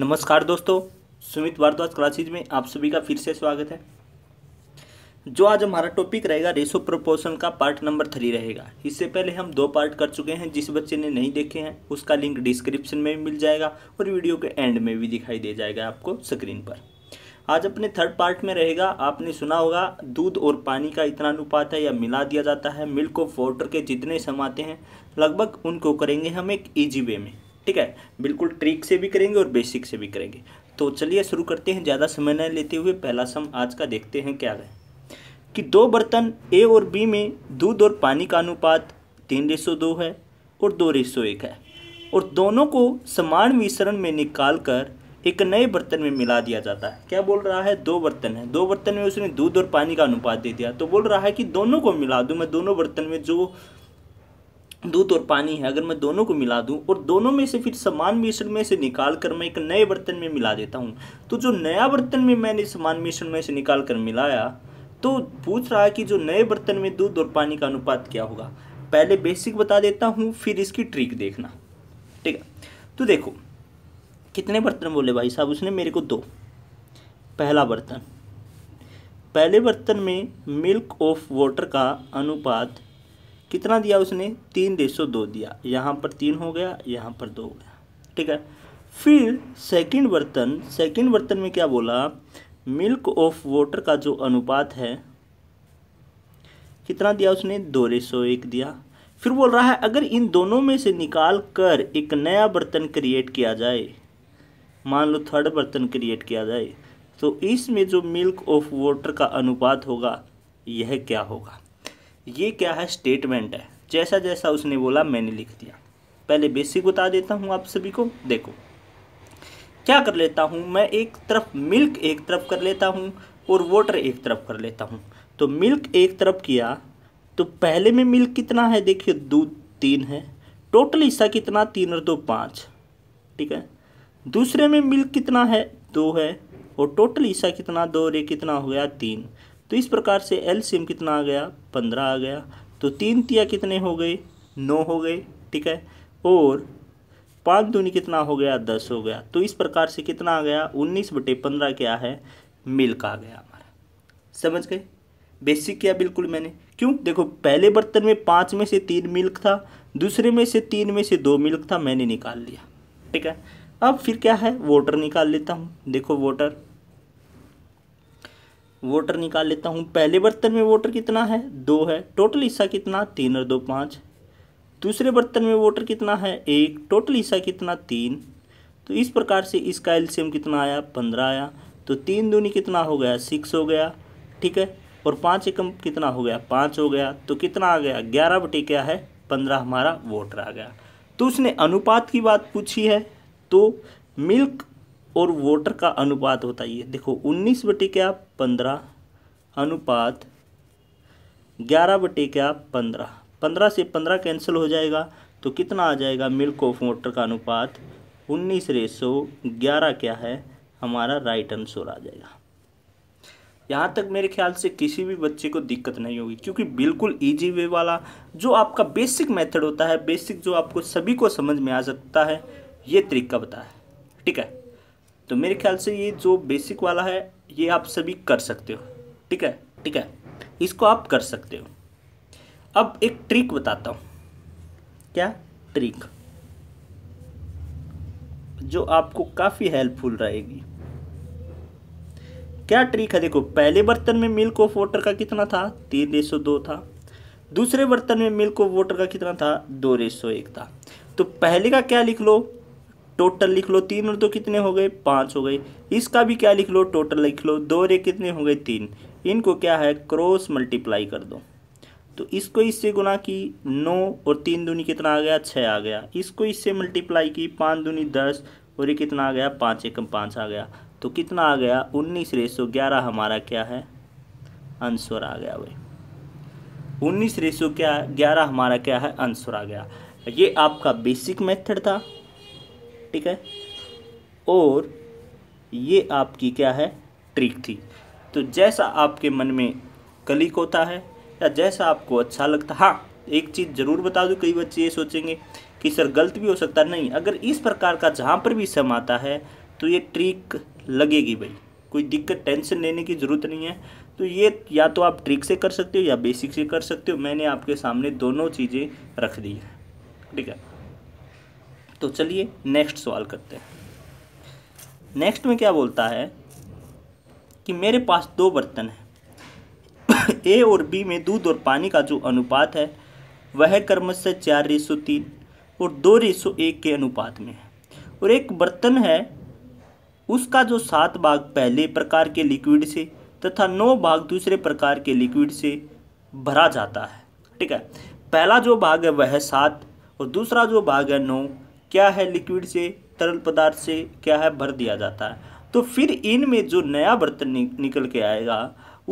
नमस्कार दोस्तों सुमित भारद्वाज क्लासेज में आप सभी का फिर से स्वागत है जो आज हमारा टॉपिक रहेगा रेशो प्रोपोर्शन का पार्ट नंबर थ्री रहेगा इससे पहले हम दो पार्ट कर चुके हैं जिस बच्चे ने नहीं देखे हैं उसका लिंक डिस्क्रिप्शन में भी मिल जाएगा और वीडियो के एंड में भी दिखाई दे जाएगा आपको स्क्रीन पर आज अपने थर्ड पार्ट में रहेगा आपने सुना होगा दूध और पानी का इतना अनुपात है या मिला दिया जाता है मिल्क ऑफ वाटर के जितने समाते हैं लगभग उनको करेंगे हम एक ईजी वे में ठीक है बिल्कुल ट्रिक से भी करेंगे और बेसिक से भी करेंगे तो चलिए शुरू करते हैं ज़्यादा समय न लेते हुए पहला सम आज का देखते हैं क्या है कि दो बर्तन ए और बी में दूध और पानी का अनुपात तीन रेसो दो है और दो रेसो एक है और दोनों को समान मिश्रण में निकाल कर एक नए बर्तन में मिला दिया जाता है क्या बोल रहा है दो बर्तन है दो बर्तन में उसने दूध और पानी का अनुपात दे दिया तो बोल रहा है कि दोनों को मिला दूँ मैं दोनों बर्तन में जो दूध और पानी है अगर मैं दोनों को मिला दूं और दोनों में से फिर समान मिश्रण में से निकाल कर मैं एक नए बर्तन में मिला देता हूँ तो जो नया बर्तन में मैंने समान मिश्रण में से निकाल कर मिलाया तो पूछ रहा है कि जो नए बर्तन में दूध और पानी का अनुपात क्या होगा पहले बेसिक बता देता हूँ फिर इसकी ट्रिक देखना ठीक है तो देखो कितने बर्तन बोले भाई साहब उसने मेरे को दो पहला बर्तन पहले बर्तन में मिल्क ऑफ वाटर का अनुपात कितना दिया उसने तीन रेशो दो दिया यहाँ पर तीन हो गया यहाँ पर दो हो गया ठीक है फिर सेकंड बर्तन सेकंड बर्तन में क्या बोला मिल्क ऑफ वाटर का जो अनुपात है कितना दिया उसने दो रेशो एक दिया फिर बोल रहा है अगर इन दोनों में से निकाल कर एक नया बर्तन क्रिएट किया जाए मान लो थर्ड बर्तन क्रिएट किया जाए तो इसमें जो मिल्क ऑफ वाटर का अनुपात होगा यह क्या होगा ये क्या है स्टेटमेंट है जैसा जैसा उसने बोला मैंने लिख दिया पहले बेसिक बता देता हूँ आप सभी को देखो क्या कर लेता हूँ मैं एक तरफ मिल्क एक तरफ कर लेता हूँ और वाटर एक तरफ कर लेता हूँ तो मिल्क एक तरफ किया तो पहले में मिल्क कितना है देखिए दूध तीन है टोटल हिस्सा कितना तीन और दो पाँच ठीक है दूसरे में मिल्क कितना है दो है और टोटल हिस्सा कितना दो और एक कितना हो गया तीन तो इस प्रकार से एल कितना आ गया पंद्रह आ गया तो तीन तिया कितने हो गए नौ हो गए ठीक है और पाँच दूनी कितना हो गया दस हो गया तो इस प्रकार से कितना आ गया उन्नीस बटे पंद्रह क्या है मिल्क आ गया हमारा समझ गए बेसिक किया बिल्कुल मैंने क्यों देखो पहले बर्तन में पाँच में से तीन मिल्क था दूसरे में से तीन में से दो मिल्क था मैंने निकाल लिया ठीक है अब फिर क्या है वोटर निकाल लेता हूँ देखो वोटर वोटर निकाल लेता हूँ पहले बर्तन में वोटर कितना है दो है टोटल हिस्सा कितना तीन और दो पाँच दूसरे बर्तन में वोटर कितना है एक टोटल हिस्सा कितना तीन तो इस प्रकार से इसका एल्शियम कितना आया पंद्रह आया तो तीन दूनी कितना हो गया सिक्स हो गया ठीक है और पाँच एकम कितना हो गया पाँच हो गया तो कितना आ गया ग्यारह बटे क्या है पंद्रह हमारा वोटर आ गया तो उसने अनुपात की बात पूछी है तो मिल्क और वोटर का अनुपात होता है देखो उन्नीस बटे क्या पंद्रह अनुपात ग्यारह बटे क्या पंद्रह पंद्रह से पंद्रह कैंसिल हो जाएगा तो कितना आ जाएगा मिल्क ऑफ वोटर का अनुपात उन्नीस रेसो ग्यारह क्या है हमारा राइट आंसर आ जाएगा यहाँ तक मेरे ख्याल से किसी भी बच्चे को दिक्कत नहीं होगी क्योंकि बिल्कुल इजी वे वाला जो आपका बेसिक मेथड होता है बेसिक जो आपको सभी को समझ में आ सकता है ये तरीका बताया ठीक है तो मेरे ख्याल से ये जो बेसिक वाला है ये आप सभी कर सकते हो ठीक है ठीक है इसको आप कर सकते हो अब एक ट्रिक बताता हूँ क्या ट्रिक जो आपको काफ़ी हेल्पफुल रहेगी क्या ट्रिक है देखो पहले बर्तन में मिल्क ऑफ वाटर का कितना था तीन रेसो दो था दूसरे बर्तन में मिल्क ऑफ वाटर का कितना था दो रेसो एक था तो पहले का क्या लिख लो टोटल लिख लो तीन और दो कितने हो गए पाँच हो गए इसका भी क्या लिख लो टोटल लिख लो दो रे कितने हो गए तीन इनको क्या है क्रॉस मल्टीप्लाई कर दो तो इसको इससे गुना की नौ और तीन दूनी कितना आ गया छः आ गया इसको इससे मल्टीप्लाई की पाँच दूनी दस और ये कितना आ गया पाँच एकम पाँच आ गया तो कितना आ गया उन्नीस रेसो ग्यारह हमारा क्या है आंसर आ गया भाई उन्नीस रेसो क्या ग्यारह हमारा क्या है आंसर आ गया ये आपका बेसिक मेथड था ठीक है और ये आपकी क्या है ट्रिक थी तो जैसा आपके मन में क्लिक होता है या जैसा आपको अच्छा लगता हाँ एक चीज़ ज़रूर बता दूँ कई बच्चे ये सोचेंगे कि सर गलत भी हो सकता नहीं अगर इस प्रकार का जहाँ पर भी सम आता है तो ये ट्रिक लगेगी भाई कोई दिक्कत टेंशन लेने की ज़रूरत नहीं है तो ये या तो आप ट्रिक से कर सकते हो या बेसिक से कर सकते हो मैंने आपके सामने दोनों चीज़ें रख दी है ठीक है तो चलिए नेक्स्ट सवाल करते हैं नेक्स्ट में क्या बोलता है कि मेरे पास दो बर्तन हैं ए और बी में दूध और पानी का जो अनुपात है वह कर्मश से चार रेसो तीन और दो रेसो एक के अनुपात में है और एक बर्तन है उसका जो सात भाग पहले प्रकार के लिक्विड से तथा नौ भाग दूसरे प्रकार के लिक्विड से भरा जाता है ठीक है पहला जो भाग है वह सात और दूसरा जो भाग है नौ क्या है लिक्विड से तरल पदार्थ से क्या है भर दिया जाता है तो फिर इनमें जो नया बर्तन निकल के आएगा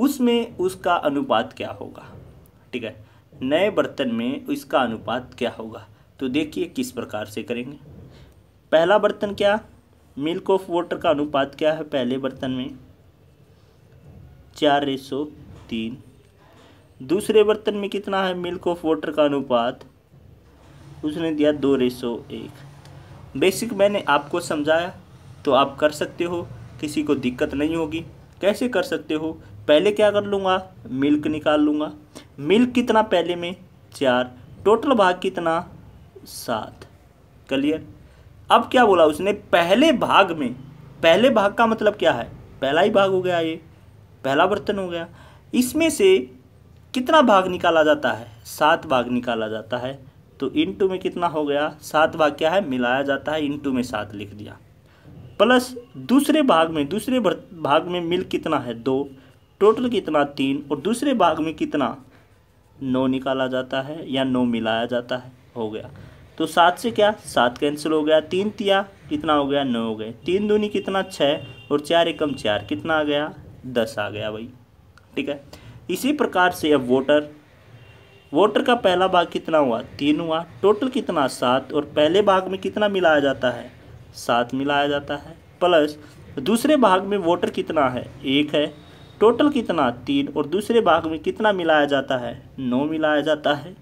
उसमें उसका अनुपात क्या होगा ठीक है नए बर्तन में इसका अनुपात क्या होगा तो देखिए किस प्रकार से करेंगे पहला बर्तन क्या मिल्क ऑफ वाटर का अनुपात क्या है पहले बर्तन में चार रेसो तीन दूसरे बर्तन में कितना है मिल्क ऑफ वाटर का अनुपात उसने दिया दो रेसो एक बेसिक मैंने आपको समझाया तो आप कर सकते हो किसी को दिक्कत नहीं होगी कैसे कर सकते हो पहले क्या कर लूँगा मिल्क निकाल लूँगा मिल्क कितना पहले में चार टोटल भाग कितना सात क्लियर अब क्या बोला उसने पहले भाग में पहले भाग का मतलब क्या है पहला ही भाग हो गया ये पहला बर्तन हो गया इसमें से कितना भाग निकाला जाता है सात भाग निकाला जाता है तो इन टू में कितना हो गया सात भाग क्या है मिलाया जाता है इन टू में सात लिख दिया प्लस दूसरे भाग में दूसरे भाग में मिल कितना है दो टोटल कितना तीन और दूसरे भाग में कितना नौ निकाला जाता है या नौ मिलाया जाता है हो गया तो सात से क्या सात कैंसिल हो गया तीन तिया कितना हो गया नौ हो गए तीन दूनी कितना छः और चार एकम चार कितना आ गया दस आ गया भाई ठीक है इसी प्रकार से अब वोटर वोटर का पहला भाग कितना हुआ तीन हुआ टोटल कितना सात और पहले भाग में कितना मिलाया जाता है सात मिलाया जाता है प्लस दूसरे भाग में वोटर कितना है एक है टोटल कितना तीन और दूसरे भाग में कितना मिलाया जाता है नौ मिलाया जाता है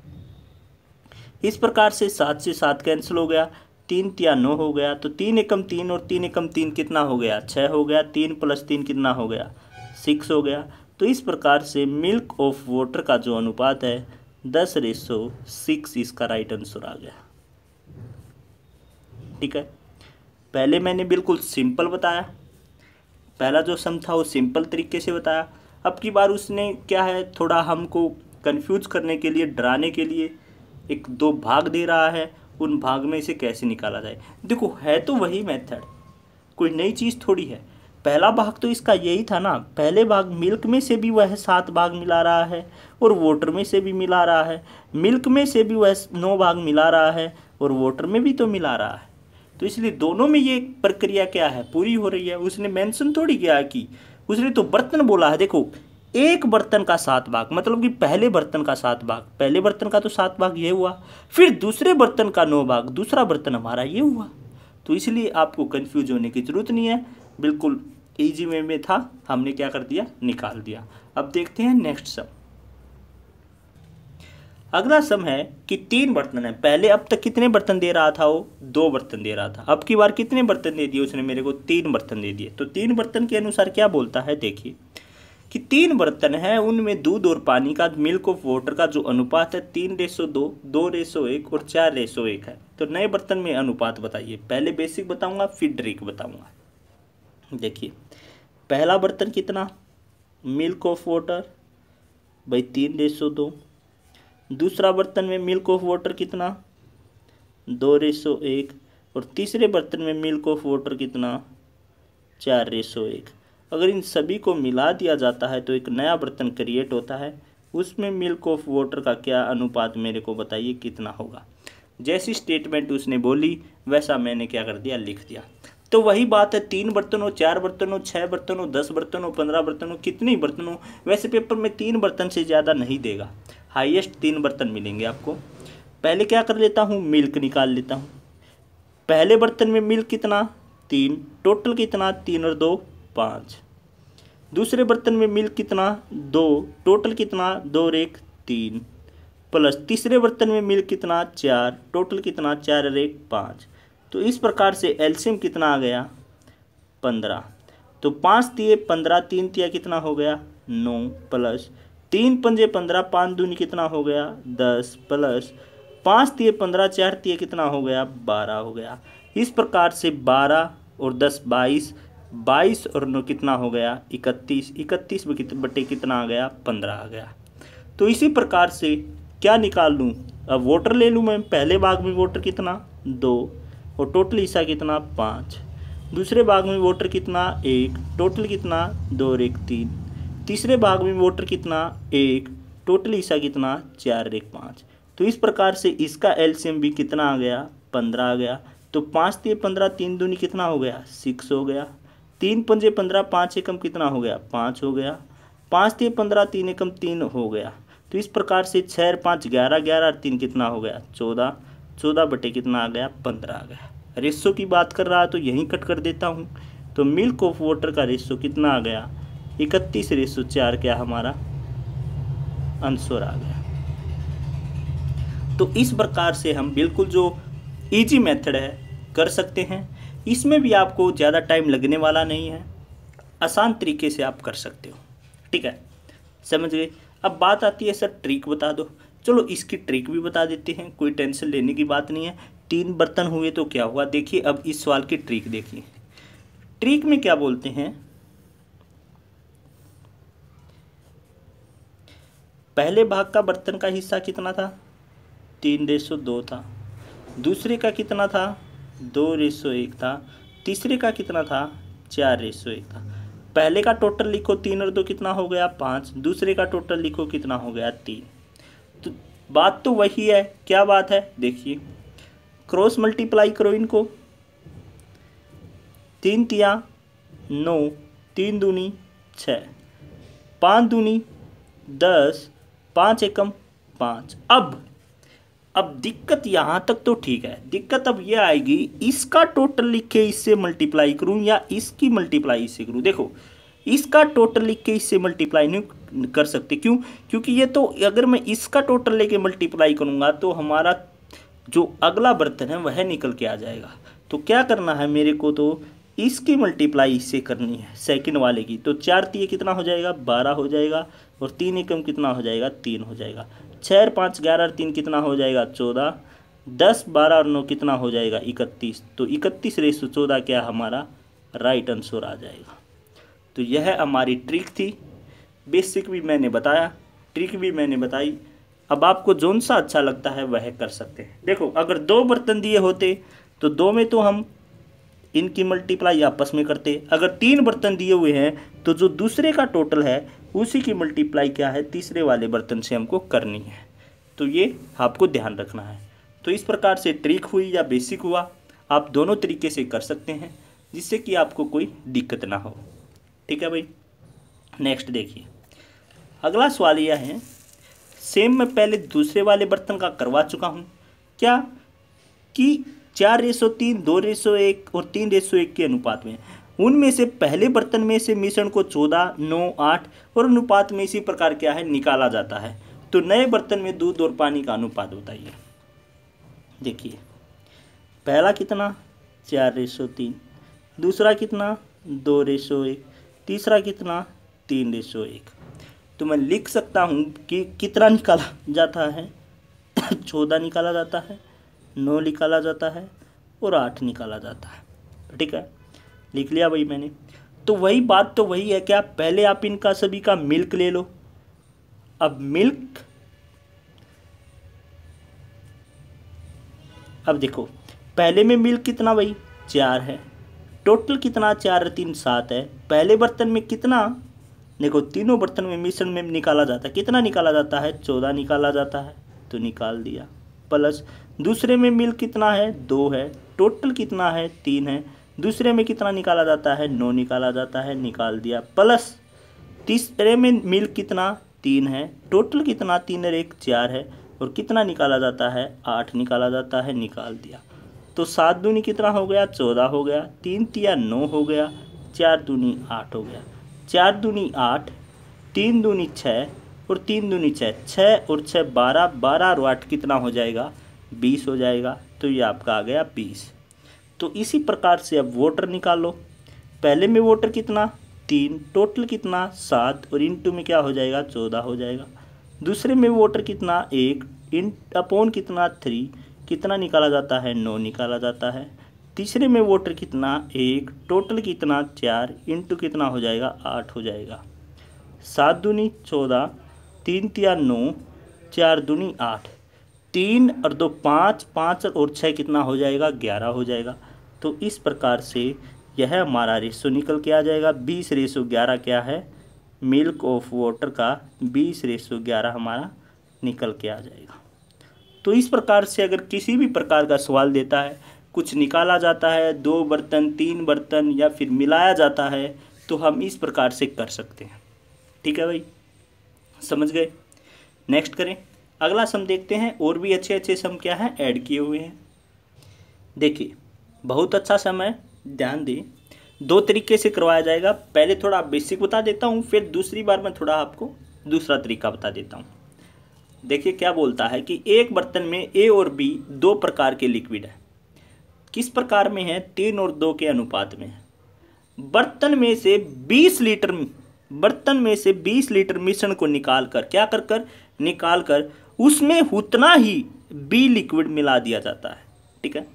इस प्रकार से सात से सात कैंसिल हो गया तीन तिया नौ हो गया तो तीन एकम तीन और तीन एकम तीन कितना हो गया छः हो गया तीन प्लस तीन कितना हो गया सिक्स हो गया तो इस प्रकार से मिल्क ऑफ वाटर का जो अनुपात है दस रेसो सिक्स इसका राइट आंसर आ गया ठीक है पहले मैंने बिल्कुल सिंपल बताया पहला जो सम था वो सिंपल तरीके से बताया अब की बार उसने क्या है थोड़ा हमको कंफ्यूज करने के लिए डराने के लिए एक दो भाग दे रहा है उन भाग में इसे कैसे निकाला जाए देखो है तो वही मेथड कोई नई चीज़ थोड़ी है पहला भाग तो इसका यही था ना पहले भाग मिल्क में से भी वह सात भाग मिला रहा है और वोटर में से भी मिला रहा है मिल्क में से भी वह नौ भाग मिला रहा है और वोटर में भी तो मिला रहा है तो इसलिए दोनों में ये प्रक्रिया क्या है पूरी हो रही है उसने मैंसन थोड़ी किया कि उसने तो बर्तन बोला है देखो एक बर्तन का सात भाग मतलब कि पहले बर्तन का सात भाग पहले बर्तन का तो सात भाग ये हुआ फिर दूसरे बर्तन का नौ भाग दूसरा बर्तन हमारा ये हुआ तो इसलिए आपको कंफ्यूज होने की ज़रूरत नहीं है बिल्कुल इजी वे में था हमने क्या कर दिया निकाल दिया अब देखते हैं नेक्स्ट सम अगला सम है कि तीन बर्तन है पहले अब तक कितने बर्तन दे रहा था वो दो बर्तन दे रहा था अब की बार कितने बर्तन दे दिए उसने मेरे को तीन बर्तन दे दिए तो तीन बर्तन के अनुसार क्या बोलता है देखिए कि तीन बर्तन है उनमें दूध और पानी का मिल्क ऑफ वाटर का जो अनुपात है तीन रेसो दो दो रेसो एक और चार रेसो एक है तो नए बर्तन में अनुपात बताइए पहले बेसिक बताऊंगा फिर ड्रिक बताऊंगा देखिए पहला बर्तन कितना मिल्क ऑफ वाटर भाई तीन रेसो दो दूसरा बर्तन में मिल्क ऑफ वाटर कितना दो रेसो एक और तीसरे बर्तन में मिल्क ऑफ वाटर कितना चार रेसो एक अगर इन सभी को मिला दिया जाता है तो एक नया बर्तन क्रिएट होता है उसमें मिल्क ऑफ वाटर का क्या अनुपात मेरे को बताइए कितना होगा जैसी स्टेटमेंट उसने बोली वैसा मैंने क्या कर दिया लिख दिया तो वही बात है तीन बर्तनों चार बर्तनों छः बर्तनों दस बर्तनों पंद्रह बर्तनों कितनी बर्तनों वैसे पेपर में तीन बर्तन से ज़्यादा नहीं देगा हाईएस्ट तीन बर्तन मिलेंगे आपको पहले क्या कर लेता हूँ मिल्क निकाल लेता हूँ पहले बर्तन में मिल्क कितना तीन टोटल कितना तीन और दो पाँच दूसरे बर्तन में मिल्क कितना दो टोटल कितना दो और एक तीन प्लस तीसरे बर्तन में मिल्क कितना चार टोटल कितना चार और एक पाँच तो इस प्रकार से एल्शियम कितना आ गया पंद्रह तो पाँच तीय पंद्रह तीन तिया कितना हो गया नौ प्लस तीन पंजे पंद्रह पाँच दूनी कितना हो गया दस प्लस पाँच तीय पंद्रह चार तीय कितना हो गया बारह हो गया इस प्रकार से बारह और दस बाईस बाईस और नौ कितना हो गया इकतीस इकतीस बटे कितना आ गया पंद्रह आ गया तो इसी प्रकार से क्या निकाल लूँ अब वोटर ले लूँ मैं पहले भाग में वोटर कितना दो और टोटल हिस्सा कितना पाँच दूसरे भाग में वोटर कितना एक टोटल कितना दो और एक तीन तीसरे भाग में वोटर कितना एक टोटल हिस्सा कितना चार एक पाँच तो इस प्रकार से इसका एल भी कितना आ गया पंद्रह आ गया तो पाँच तीन पंद्रह तीन दूनी कितना हो गया सिक्स हो गया तीन पंजे पंद्रह पाँच एकम कितना हो गया पाँच हो गया पाँच तीन पंद्रह तीन एकम तीन हो गया तो इस प्रकार से छः पाँच ग्यारह ग्यारह और तीन कितना हो गया चौदह चौदह बटे कितना आ गया पंद्रह आ गया रेशो की बात कर रहा तो यहीं कट कर देता हूँ तो मिल्क ऑफ वाटर का रेसो कितना आ गया इकतीस रेसो चार क्या हमारा आंसर आ गया तो इस प्रकार से हम बिल्कुल जो इजी मेथड है कर सकते हैं इसमें भी आपको ज़्यादा टाइम लगने वाला नहीं है आसान तरीके से आप कर सकते हो ठीक है समझ गए अब बात आती है सर ट्रिक बता दो चलो इसकी ट्रिक भी बता देते हैं कोई टेंशन लेने की बात नहीं है तीन बर्तन हुए तो क्या हुआ देखिए अब इस सवाल की ट्रिक देखिए ट्रिक में क्या बोलते हैं पहले भाग का बर्तन का हिस्सा कितना था तीन रेसो दो था दूसरे का कितना था दो रेसो एक था तीसरे का कितना था चार रेसो एक था पहले का टोटल लिखो तीन और दो कितना हो गया पाँच दूसरे का टोटल लिखो कितना हो गया तीन तो बात तो वही है क्या बात है देखिए क्रॉस मल्टीप्लाई करो इनको तीन तिया नौ तीन दूनी छ पाँच दूनी दस पाँच एकम पाँच अब अब दिक्कत यहाँ तक तो ठीक है दिक्कत अब ये आएगी इसका टोटल लिख के इससे मल्टीप्लाई करूँ या इसकी मल्टीप्लाई इससे करूँ देखो इसका टोटल लिख के इससे मल्टीप्लाई नहीं कर सकते क्यों क्योंकि ये तो अगर मैं इसका टोटल लेके मल्टीप्लाई करूँगा तो हमारा जो अगला बर्तन है वह निकल के आ जाएगा तो क्या करना है मेरे को तो इसकी मल्टीप्लाई इससे करनी है सेकेंड वाले की तो चार तीन कितना हो जाएगा बारह हो जाएगा और तीन एकम कितना हो जाएगा तीन हो जाएगा छः और पाँच ग्यारह और तीन कितना हो जाएगा चौदह दस बारह और नौ कितना हो जाएगा इकतीस तो इकतीस रेसो तो चौदह क्या हमारा राइट आंसर आ जाएगा तो यह हमारी ट्रिक थी बेसिक भी मैंने बताया ट्रिक भी मैंने बताई अब आपको जौन सा अच्छा लगता है वह कर सकते हैं देखो अगर दो बर्तन दिए होते तो दो में तो हम इनकी मल्टीप्लाई आपस में करते अगर तीन बर्तन दिए हुए हैं तो जो दूसरे का टोटल है उसी की मल्टीप्लाई क्या है तीसरे वाले बर्तन से हमको करनी है तो ये आपको ध्यान रखना है तो इस प्रकार से ट्रिक हुई या बेसिक हुआ आप दोनों तरीके से कर सकते हैं जिससे कि आपको कोई दिक्कत ना हो ठीक है भाई नेक्स्ट देखिए अगला सवाल यह है सेम मैं पहले दूसरे वाले बर्तन का करवा चुका हूँ क्या कि चार रेसो तीन दो रेसो एक और तीन रेसो एक के अनुपात में उनमें से पहले बर्तन में से मिश्रण को चौदह नौ आठ और अनुपात में इसी प्रकार क्या है निकाला जाता है तो नए बर्तन में दूध और पानी का अनुपात बताइए देखिए पहला कितना चार रेशो तीन दूसरा कितना दो रेशो एक तीसरा कितना तीन रेशो एक तो मैं लिख सकता हूँ कि कितना निकाला जाता है चौदह निकाला जाता है नौ निकाला जाता है और आठ निकाला जाता है ठीक है लिख लिया भाई मैंने तो वही बात तो वही है क्या पहले आप इनका सभी का मिल्क ले लो अब मिल्क अब देखो पहले में मिल्क कितना भाई चार है टोटल कितना चार तीन सात है पहले बर्तन में कितना देखो तीनों बर्तन में मिश्रण में निकाला जाता है कितना निकाला जाता है चौदह निकाला जाता है तो निकाल दिया प्लस दूसरे में मिल कितना है दो है टोटल कितना है तीन है दूसरे में कितना निकाला जाता है नौ निकाला जाता है निकाल दिया प्लस तीसरे में मिल कितना तीन है टोटल कितना तीन और एक चार है और कितना निकाला जाता है आठ निकाला जाता है निकाल दिया तो सात दूनी कितना हो गया चौदह हो गया तीन तिया नौ हो गया चार दूनी आठ हो गया चार दूनी आठ तीन दूनी छः और तीन दूनी छः छः और छः बारह बारह और आठ कितना हो जाएगा बीस हो जाएगा तो ये आपका आ गया बीस तो इसी प्रकार से अब वोटर निकालो पहले में वोटर कितना तीन टोटल कितना सात और इन टू में क्या हो जाएगा चौदह हो जाएगा दूसरे में वोटर कितना एक इन अपोन कितना थ्री कितना निकाला जाता है नौ निकाला जाता है तीसरे में वोटर कितना एक टोटल कितना चार इंटू कितना हो जाएगा आठ हो जाएगा सात दूनी चौदह तीन तिया नौ चार दूनी आठ तीन और दो पाँच पाँच और छः कितना हो जाएगा ग्यारह हो जाएगा तो इस प्रकार से यह हमारा रेशो निकल के आ जाएगा बीस रेशो ग्यारह क्या है मिल्क ऑफ वाटर का बीस रेशो ग्यारह हमारा निकल के आ जाएगा तो इस प्रकार से अगर किसी भी प्रकार का सवाल देता है कुछ निकाला जाता है दो बर्तन तीन बर्तन या फिर मिलाया जाता है तो हम इस प्रकार से कर सकते हैं ठीक है भाई समझ गए नेक्स्ट करें अगला सम देखते हैं और भी अच्छे अच्छे सम क्या है ऐड किए हुए हैं देखिए बहुत अच्छा समय ध्यान दी दो तरीके से करवाया जाएगा पहले थोड़ा बेसिक बता देता हूँ फिर दूसरी बार मैं थोड़ा आपको दूसरा तरीका बता देता हूँ देखिए क्या बोलता है कि एक बर्तन में ए और बी दो प्रकार के लिक्विड है किस प्रकार में है तीन और दो के अनुपात में है बर्तन में से बीस लीटर बर्तन में से बीस लीटर मिश्रण को निकाल कर क्या कर कर निकाल कर उसमें उतना ही बी लिक्विड मिला दिया जाता है ठीक है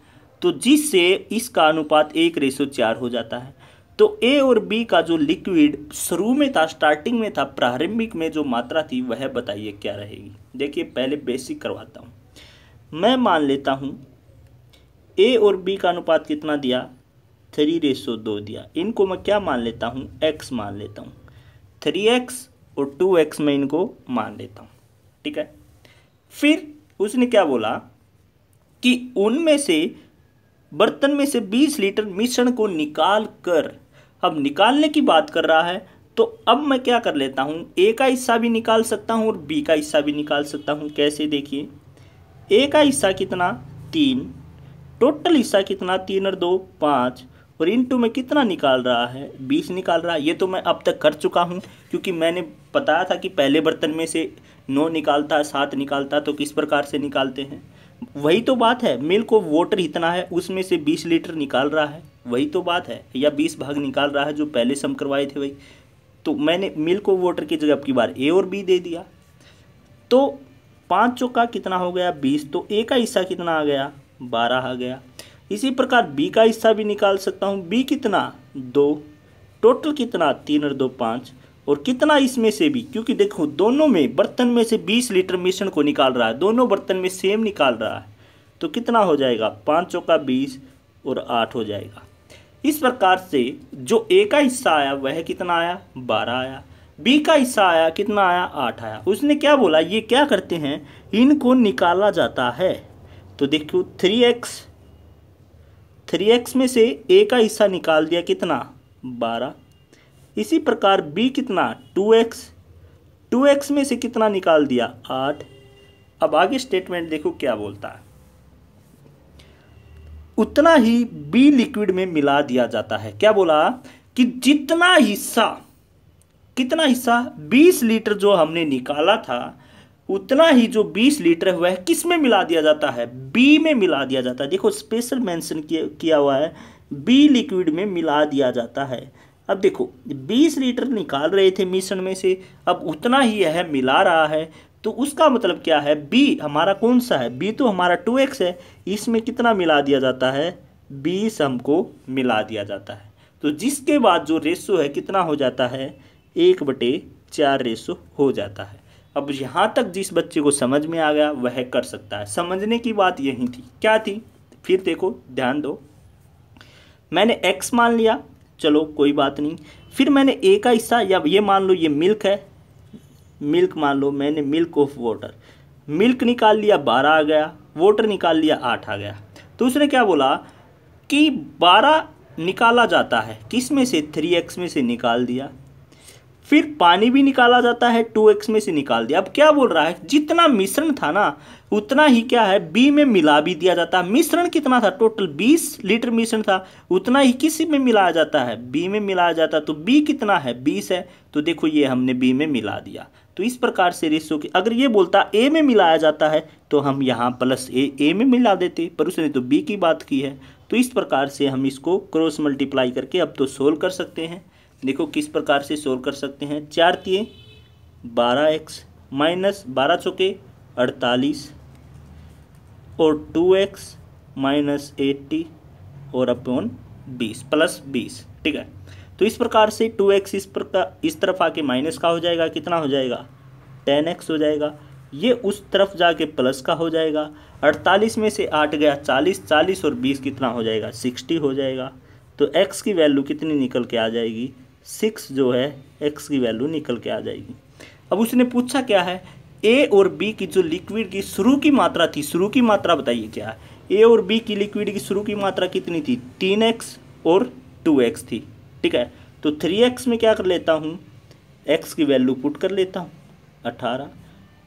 तो जिससे इसका अनुपात एक रेशो चार हो जाता है तो ए और बी का जो लिक्विड शुरू में था स्टार्टिंग में था प्रारंभिक में जो मात्रा थी वह बताइए क्या रहेगी देखिए पहले बेसिक करवाता हूँ मैं मान लेता हूँ ए और बी का अनुपात कितना दिया थ्री रेसो दो दिया इनको मैं क्या मान लेता हूँ एक्स मान लेता हूँ थ्री एक्स और टू एक्स मैं इनको मान लेता हूँ ठीक है फिर उसने क्या बोला कि उनमें से बर्तन में से 20 लीटर मिश्रण को निकाल कर अब निकालने की बात कर रहा है तो अब मैं क्या कर लेता हूँ ए का हिस्सा भी निकाल सकता हूँ और बी का हिस्सा भी निकाल सकता हूँ कैसे देखिए ए का हिस्सा कितना तीन टोटल हिस्सा कितना तीन और दो पाँच और इन टू में कितना निकाल रहा है बीस निकाल रहा है ये तो मैं अब तक कर चुका हूँ क्योंकि मैंने बताया था कि पहले बर्तन में से नौ निकालता सात निकालता तो किस प्रकार से निकालते हैं वही तो बात है मिल को वोटर इतना है उसमें से बीस लीटर निकाल रहा है वही तो बात है या बीस भाग निकाल रहा है जो पहले सम करवाए थे वही तो मैंने मिल को वोटर की जगह आपकी बार ए और बी दे दिया तो पाँच चौका कितना हो गया बीस तो ए का हिस्सा कितना आ गया बारह आ गया इसी प्रकार बी का हिस्सा भी निकाल सकता हूँ बी कितना दो टोटल कितना तीन और दो पाँच और कितना इसमें से भी क्योंकि देखो दोनों में बर्तन में से बीस लीटर मिश्रण को निकाल रहा है दोनों बर्तन में सेम निकाल रहा है तो कितना हो जाएगा पाँचों का बीस और आठ हो जाएगा इस प्रकार से जो ए का हिस्सा आया वह कितना आया बारह आया बी का हिस्सा आया कितना आया आठ आया उसने क्या बोला ये क्या करते हैं इनको निकाला जाता है तो देखो थ्री एक्स थ्री एक्स में से ए का हिस्सा निकाल दिया कितना बारह इसी प्रकार b कितना टू एक्स टू एक्स में से कितना निकाल दिया आठ अब आगे स्टेटमेंट देखो क्या बोलता है उतना ही बी लिक्विड में मिला दिया जाता है क्या बोला कि जितना हिस्सा कितना हिस्सा 20 लीटर जो हमने निकाला था उतना ही जो 20 लीटर हुआ है किस में मिला दिया जाता है बी में मिला दिया जाता है देखो स्पेशल मेंशन किया हुआ है बी लिक्विड में मिला दिया जाता है अब देखो 20 लीटर निकाल रहे थे मिश्रण में से अब उतना ही यह मिला रहा है तो उसका मतलब क्या है बी हमारा कौन सा है बी तो हमारा टू एक्स है इसमें कितना मिला दिया जाता है बीस हमको मिला दिया जाता है तो जिसके बाद जो रेशो है कितना हो जाता है एक बटे चार रेशो हो जाता है अब यहाँ तक जिस बच्चे को समझ में आ गया वह कर सकता है समझने की बात यही थी क्या थी फिर देखो ध्यान दो मैंने एक्स मान लिया चलो कोई बात नहीं फिर मैंने ए का हिस्सा या ये मान लो ये मिल्क है मिल्क मान लो मैंने मिल्क ऑफ वाटर मिल्क निकाल लिया बारह आ गया वाटर निकाल लिया आठ आ गया तो उसने क्या बोला कि बारह निकाला जाता है किस में से थ्री एक्स में से निकाल दिया फिर पानी भी निकाला जाता है टू एक्स में से निकाल दिया अब क्या बोल रहा है जितना मिश्रण था ना उतना ही क्या है बी में मिला भी दिया जाता है मिश्रण कितना था टोटल 20 लीटर मिश्रण था उतना ही किसी में मिलाया जाता है बी में मिलाया जाता तो बी कितना है 20 है तो देखो ये हमने बी में मिला दिया तो इस प्रकार से रेशो की अगर ये बोलता ए में मिलाया जाता है तो हम यहाँ प्लस ए ए में मिला देते पर उसने तो बी की बात की है तो इस प्रकार से हम इसको क्रॉस मल्टीप्लाई करके अब तो सोल्व कर सकते हैं देखो किस प्रकार से सोल्व कर सकते हैं चार तीन बारह एक्स माइनस बारह चौके अड़तालीस और टू एक्स माइनस एट्टी और अपॉन बीस प्लस बीस ठीक है तो इस प्रकार से टू एक्स इस प्रकार इस तरफ आके माइनस का हो जाएगा कितना हो जाएगा टेन एक्स हो जाएगा ये उस तरफ जाके प्लस का हो जाएगा अड़तालीस में से आठ गया चालीस चालीस और बीस कितना हो जाएगा सिक्सटी हो जाएगा तो एक्स की वैल्यू कितनी निकल के आ जाएगी सिक्स जो है एक्स की वैल्यू निकल के आ जाएगी अब उसने पूछा क्या है ए और बी की जो लिक्विड की शुरू की मात्रा थी शुरू की मात्रा बताइए क्या ए और बी की लिक्विड की शुरू की मात्रा कितनी थी तीन एक्स और टू एक्स थी ठीक है तो थ्री एक्स में क्या कर लेता हूँ एक्स की वैल्यू पुट कर लेता हूँ अठारह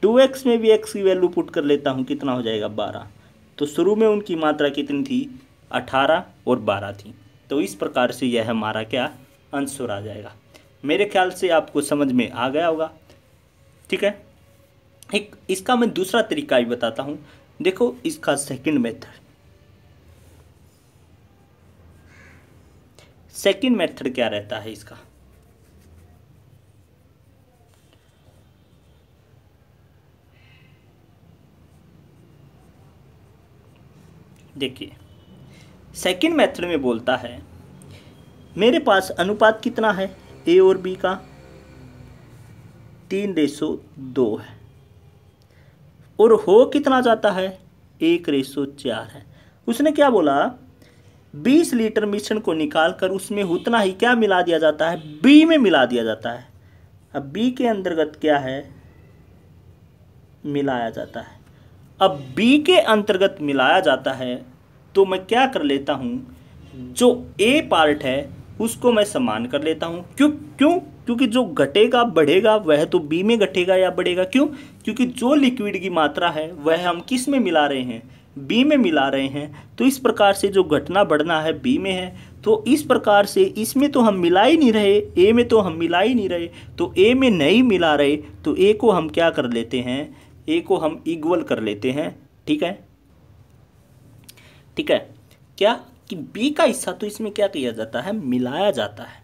टू एक्स में भी एक्स की वैल्यू पुट कर लेता हूँ कितना हो जाएगा बारह तो शुरू में उनकी मात्रा कितनी थी अठारह और बारह थी तो इस प्रकार से यह हमारा क्या आंसर आ जाएगा मेरे ख्याल से आपको समझ में आ गया होगा ठीक है एक इसका मैं दूसरा तरीका भी बताता हूँ देखो इसका सेकंड मेथड सेकंड मेथड क्या रहता है इसका देखिए सेकंड मेथड में बोलता है मेरे पास अनुपात कितना है ए और बी का तीन रेशो दो है और हो कितना जाता है एक रेसो चार है उसने क्या बोला बीस लीटर मिश्रण को निकाल कर उसमें उतना ही क्या मिला दिया जाता है बी में मिला दिया जाता है अब बी के अंतर्गत क्या है मिलाया जाता है अब बी के अंतर्गत मिलाया जाता है तो मैं क्या कर लेता हूँ जो ए पार्ट है उसको मैं समान कर लेता हूँ क्यों क्यों क्योंकि जो घटेगा बढ़ेगा वह तो बी में घटेगा या बढ़ेगा क्यों क्योंकि जो लिक्विड की मात्रा है वह हम किस में मिला रहे हैं बी में मिला रहे हैं तो इस प्रकार से जो घटना बढ़ना है बी में है तो इस प्रकार से इसमें तो हम मिला ही नहीं रहे ए में तो हम मिला ही नहीं रहे तो ए में नहीं मिला रहे तो ए को हम क्या कर लेते हैं ए को हम इक्वल कर लेते हैं ठीक है ठीक है क्या कि बी का हिस्सा तो इसमें क्या किया जाता है मिलाया जाता है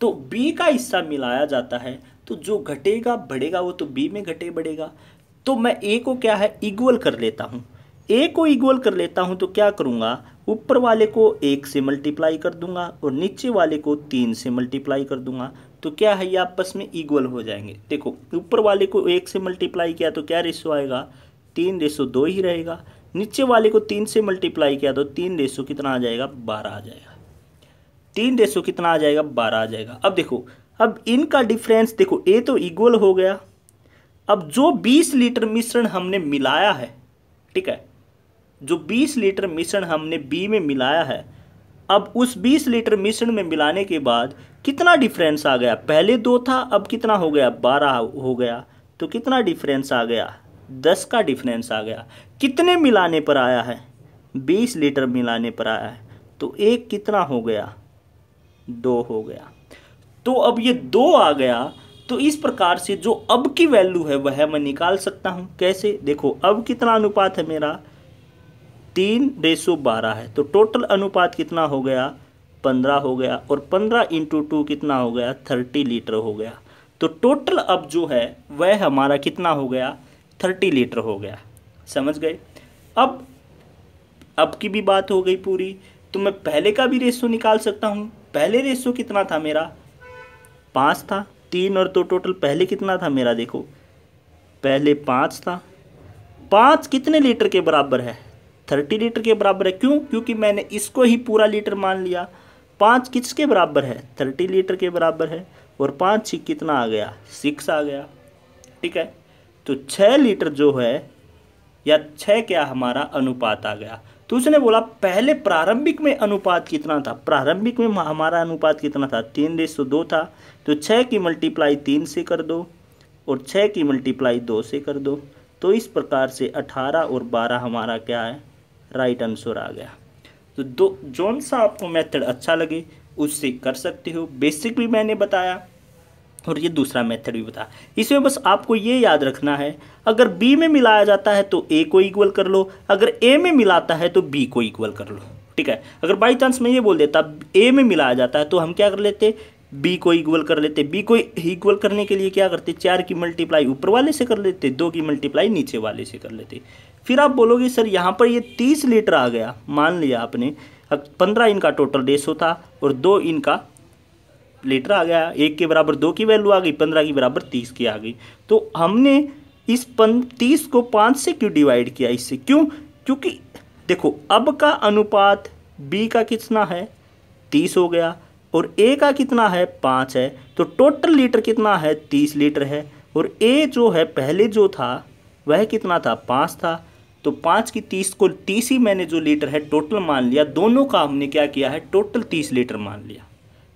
तो बी का हिस्सा मिलाया जाता है तो जो घटेगा बढ़ेगा वो तो बी में घटे बढ़ेगा तो मैं ए को क्या है इक्वल कर लेता हूँ ए को इक्वल कर लेता हूँ तो क्या करूँगा ऊपर वाले को एक से मल्टीप्लाई कर दूंगा और नीचे वाले को तीन से मल्टीप्लाई कर दूंगा तो क्या है ये आपस में इक्वल हो जाएंगे देखो ऊपर वाले को एक से मल्टीप्लाई किया तो क्या रेशो आएगा तीन रेशो दो ही रहेगा नीचे वाले को तीन से मल्टीप्लाई किया तो तीन रेशो कितना आ जाएगा बारह आ जाएगा तीन रेशो कितना आ जाएगा बारह आ जाएगा अब देखो अब इनका डिफरेंस देखो ए तो इक्वल हो गया अब जो 20 लीटर मिश्रण हमने मिलाया है ठीक है जो 20 लीटर मिश्रण हमने बी में मिलाया है अब उस 20 लीटर मिश्रण में मिलाने के बाद कितना डिफरेंस आ गया पहले दो था अब कितना हो गया बारह हो गया तो कितना डिफरेंस आ गया दस का डिफरेंस आ गया कितने मिलाने पर आया है बीस लीटर मिलाने पर आया है तो एक कितना हो गया दो हो गया तो अब ये दो आ गया तो इस प्रकार से जो अब की वैल्यू है वह मैं निकाल सकता हूँ कैसे देखो अब कितना अनुपात है मेरा तीन रेसो बारह है तो टोटल अनुपात कितना हो गया पंद्रह हो गया और पंद्रह इंटू टू कितना हो गया थर्टी लीटर हो गया तो टोटल अब जो है वह हमारा कितना हो गया थर्टी लीटर हो गया समझ गए अब अब की भी बात हो गई पूरी तो मैं पहले का भी रेसो निकाल सकता हूँ पहले रेसो कितना था मेरा पाँच था तीन और दो तो टोटल पहले कितना था मेरा देखो पहले पाँच था पाँच कितने लीटर के बराबर है थर्टी लीटर के बराबर है क्यों क्योंकि मैंने इसको ही पूरा लीटर मान लिया पाँच किसके बराबर है थर्टी लीटर के बराबर है और पाँच ही कितना आ गया सिक्स आ गया ठीक है तो छः लीटर जो है या छः क्या हमारा अनुपात आ गया तो उसने बोला पहले प्रारंभिक में अनुपात कितना था प्रारंभिक में हमारा अनुपात कितना था तीन रेसो दो था तो छः की मल्टीप्लाई तीन से कर दो और छः की मल्टीप्लाई दो से कर दो तो इस प्रकार से अठारह और बारह हमारा क्या है राइट आंसर आ गया तो दो जौन सा आपको मेथड अच्छा लगे उससे कर सकते हो बेसिक भी मैंने बताया और ये दूसरा मेथड भी बताया इसमें बस आपको ये याद रखना है अगर बी में मिलाया जाता है तो ए को इक्वल कर लो अगर ए में मिलाता है तो बी को इक्वल कर लो ठीक है अगर बाई चांस मैं ये बोल देता ए में मिलाया जाता है तो हम क्या कर लेते बी को इक्वल कर लेते बी को इक्वल करने के लिए क्या करते चार की मल्टीप्लाई ऊपर वाले से कर लेते दो की मल्टीप्लाई नीचे वाले से कर लेते फिर आप बोलोगे सर यहाँ पर ये तीस लीटर आ गया मान लिया आपने अब पंद्रह इनका टोटल रेशो था और दो इनका लीटर आ गया एक के बराबर दो की वैल्यू आ गई पंद्रह की बराबर तीस की आ गई तो हमने इस पन तीस को पाँच से क्यों डिवाइड किया इससे क्यों क्योंकि देखो अब का अनुपात बी का कितना है तीस हो गया और ए का कितना है पाँच है तो टोटल लीटर कितना है तीस लीटर है और ए जो है पहले जो था वह कितना था पाँच था तो पाँच की तीस को तीस ही मैंने जो लीटर है टोटल मान लिया दोनों का हमने क्या किया है टोटल तीस लीटर मान लिया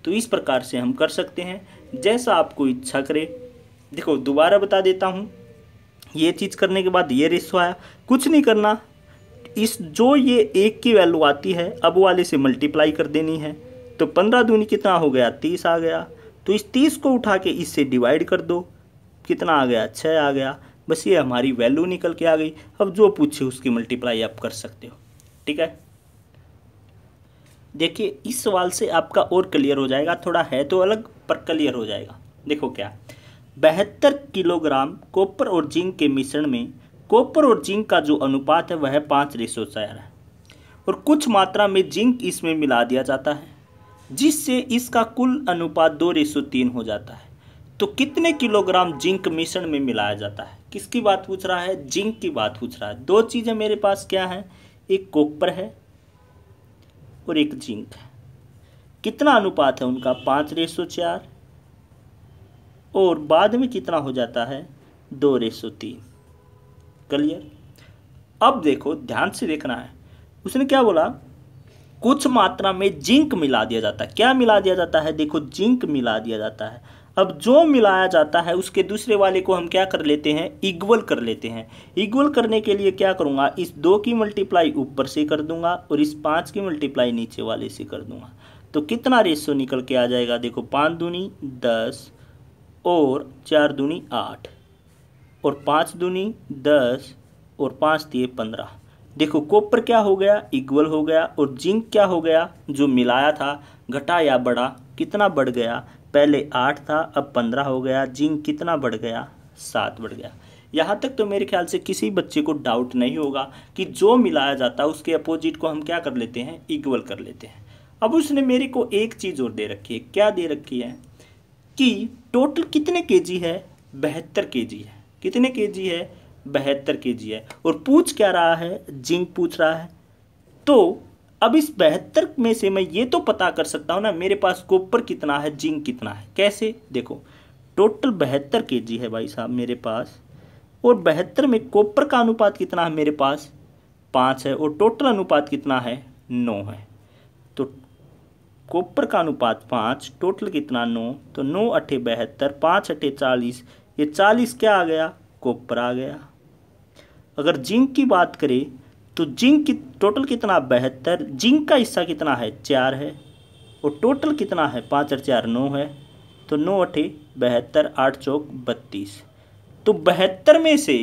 तो इस प्रकार से हम कर सकते हैं जैसा आपको इच्छा करे देखो दोबारा बता देता हूँ ये चीज़ करने के बाद ये रिश्व आया कुछ नहीं करना इस जो ये एक की वैल्यू आती है अब वाले से मल्टीप्लाई कर देनी है तो पंद्रह दूनी कितना हो गया तीस आ गया तो इस तीस को उठा के इससे डिवाइड कर दो कितना आ गया छः आ गया बस ये हमारी वैल्यू निकल के आ गई अब जो पूछे उसकी मल्टीप्लाई आप कर सकते हो ठीक है देखिए इस सवाल से आपका और क्लियर हो जाएगा थोड़ा है तो अलग पर क्लियर हो जाएगा देखो क्या बहत्तर किलोग्राम कॉपर और जिंक के मिश्रण में कॉपर और जिंक का जो अनुपात है वह पाँच रेशो चार है और कुछ मात्रा में जिंक इसमें मिला दिया जाता है जिससे इसका कुल अनुपात दो रेसो तीन हो जाता है तो कितने किलोग्राम जिंक मिश्रण में मिलाया जाता है किसकी बात पूछ रहा है जिंक की बात पूछ रहा है दो चीज़ें मेरे पास क्या हैं एक कोपर है और एक जिंक है कितना अनुपात है उनका पाँच रेशो चार और बाद में कितना हो जाता है दो रेसो तीन क्लियर अब देखो ध्यान से देखना है उसने क्या बोला कुछ मात्रा में जिंक मिला दिया जाता है क्या मिला दिया जाता है देखो जिंक मिला दिया जाता है अब जो मिलाया जाता है उसके दूसरे वाले को हम क्या कर लेते हैं इक्वल कर लेते हैं इक्वल करने के लिए क्या करूँगा इस दो की मल्टीप्लाई ऊपर से कर दूंगा और इस पाँच की मल्टीप्लाई नीचे वाले से कर दूंगा तो कितना रेशो निकल के आ जाएगा देखो पाँच दूनी दस और चार दूनी आठ और पाँच दूनी दस और पाँच दिए पंद्रह देखो कॉपर क्या हो गया इक्वल हो गया और जिंक क्या हो गया जो मिलाया था घटा या बढ़ा कितना बढ़ गया पहले आठ था अब पंद्रह हो गया जिंक कितना बढ़ गया सात बढ़ गया यहाँ तक तो मेरे ख्याल से किसी बच्चे को डाउट नहीं होगा कि जो मिलाया जाता है उसके अपोजिट को हम क्या कर लेते हैं इक्वल कर लेते हैं अब उसने मेरे को एक चीज़ और दे रखी है क्या दे रखी है कि टोटल कितने के जी है बहत्तर के जी है कितने के जी है बहत्तर के जी है और पूछ क्या रहा है जिंक पूछ रहा है तो अब इस बहत्तर में से मैं ये तो पता कर सकता हूँ ना मेरे पास कॉपर कितना है जिंक कितना है कैसे देखो टोटल बहत्तर के जी है भाई साहब मेरे पास और बहत्तर में कॉपर का अनुपात कितना है मेरे पास पाँच है और टोटल अनुपात कितना है नौ है तो कॉपर का अनुपात पाँच टोटल कितना नौ तो नौ अठे बहत्तर पाँच अठे चालीस ये चालीस क्या आ गया कॉपर आ गया अगर जिंक की बात करें तो जिंक की टोटल कितना बहत्तर जिंक का हिस्सा कितना है चार है और टोटल कितना है पाँच और चार नौ है तो नौ अठे बहत्तर आठ चौक बत्तीस तो बहत्तर में से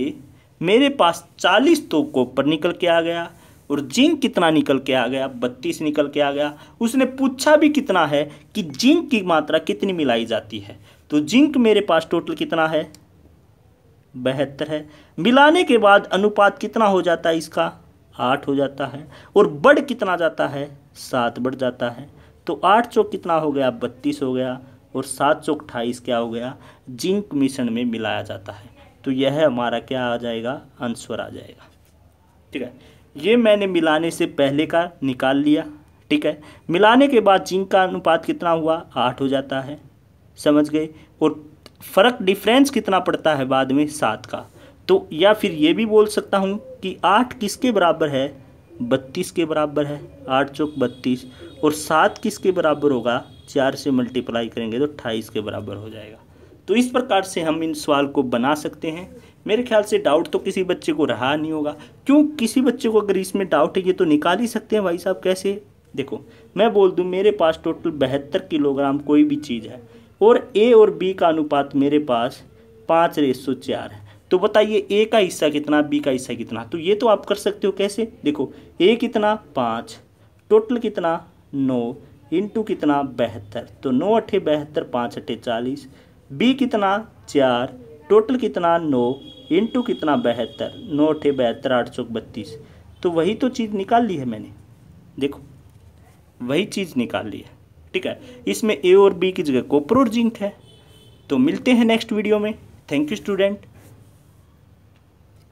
मेरे पास चालीस तो कॉपर निकल के आ गया और जिंक कितना निकल के आ गया बत्तीस निकल के आ गया उसने पूछा भी कितना है कि जिंक की मात्रा कितनी मिलाई जाती है तो जिंक मेरे पास टोटल कितना है बहत्तर है मिलाने के बाद अनुपात कितना हो जाता है इसका आठ हो जाता है और बढ़ कितना जाता है सात बढ़ जाता है तो आठ चौक कितना हो गया बत्तीस हो गया और सात चौक अट्ठाईस क्या हो गया जिंक मिश्रण में मिलाया जाता है तो यह हमारा क्या आ जाएगा आंसर आ जाएगा ठीक है ये मैंने मिलाने से पहले का निकाल लिया ठीक है मिलाने के बाद जिंक का अनुपात कितना हुआ आठ हो जाता है समझ गए और फ़र्क डिफरेंस कितना पड़ता है बाद में सात का तो या फिर ये भी बोल सकता हूँ कि आठ किसके बराबर है बत्तीस के बराबर है आठ चौक बत्तीस और सात किसके बराबर होगा चार से मल्टीप्लाई करेंगे तो अट्ठाईस के बराबर हो जाएगा तो इस प्रकार से हम इन सवाल को बना सकते हैं मेरे ख्याल से डाउट तो किसी बच्चे को रहा नहीं होगा क्यों किसी बच्चे को अगर इसमें डाउट है ये तो निकाल ही सकते हैं भाई साहब कैसे देखो मैं बोल दूँ मेरे पास टोटल बहत्तर किलोग्राम कोई भी चीज़ है और ए और बी का अनुपात मेरे पास पाँच रेसो चार है तो बताइए ए का हिस्सा कितना बी का हिस्सा कितना तो ये तो आप कर सकते हो कैसे देखो ए कितना पाँच टोटल कितना नौ इंटू कितना बहत्तर तो नौ अट्ठे बहत्तर पाँच अट्ठे चालीस बी कितना चार टोटल कितना नौ इंटू कितना बहत्तर नौ अट्ठे बहत्तर आठ सौ बत्तीस तो वही तो चीज़ निकाल ली है मैंने देखो वही चीज़ निकाल ली है ठीक है इसमें ए और बी की जगह कॉपर जिंक है तो मिलते हैं नेक्स्ट वीडियो में थैंक यू स्टूडेंट